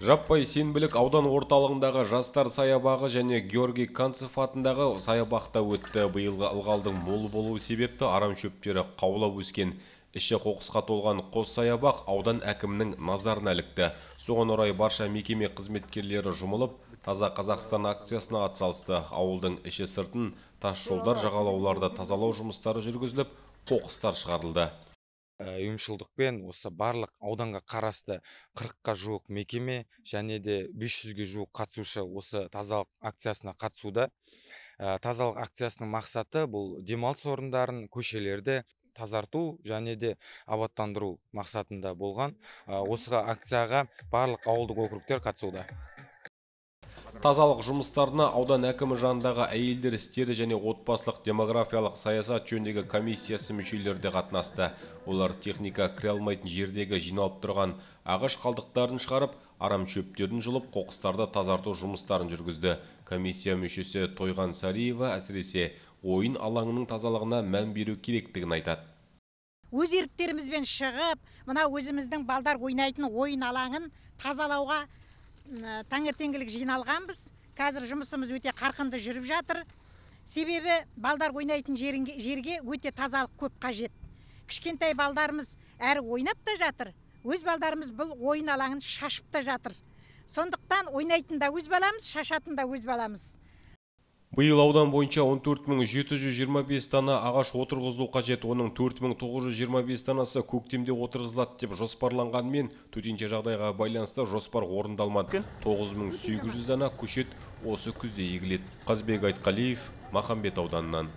жаппай сенбілік аудан орталығындағы жастар саябағы және георгий канцев атындағы саябақта өтті биылғы ылғалдың мол болуы себепті арам шөптері қаулап өскен іші қоқысқа толған қос саябақ аудан әкімінің назарына ілікті соған орай барша мекеме қызметкерлері жұмылып таза қазақстан акциясына атсалысты ауылдың іші сыртын тас жолдар жағалауларда тазалау жұмыстары жүргізіліп қоқыстар шығарылды Э, ұйымшылдықпен осы барлық ауданға қарасты қырыққа жуық мекеме және де 500-ге жуық қатысушы осы тазалық акциясына қатысуда э, тазалық акциясының мақсаты бұл демалыс орындарын көшелерді тазарту және де абаттандыру мақсатында болған э, осыға акцияға барлық ауылдық округтер қатысуда тазалық жұмыстарына аудан әкімі жанындағы әйелдер істері және отбасылық демографиялық саясат жөніндегі комиссиясы мүшелері де қатынасты олар техника кіре алмайтын жердегі жиналып тұрған ағаш қалдықтарын шығарып арам шөптерін жұлып қоқыстарды тазарту жұмыстарын жүргізді комиссия мүшесі тойған сариева әсіресе ойын алаңының тазалығына мән беру керектігін айтады өз еріктерімізбен шығып мына өзіміздің балдар ойнайтын ойын алаңын тазалауға Ә, таңертеңгілік жиналғанбыз қазір жұмысымыз өте қарқынды жүріп жатыр себебі балдар ойнайтын жерге, жерге өте тазалық көп қажет кішкентай балдарымыз әрі ойнап та жатыр өз балдарымыз бұл ойын алаңын шашып та жатыр сондықтан ойнайтын да өз баламыз шашатын да өз баламыз биыл аудан бойынша 14725 дана ағаш отырғызылу қажет оның 4925 данасы көктемде отырғызылады деп жоспарланғанмен төтенше жағдайға байланысты жоспар орындалмады 9800 дана көшет осы күзде егіледі қазбек айтқалиев махамбет ауданынан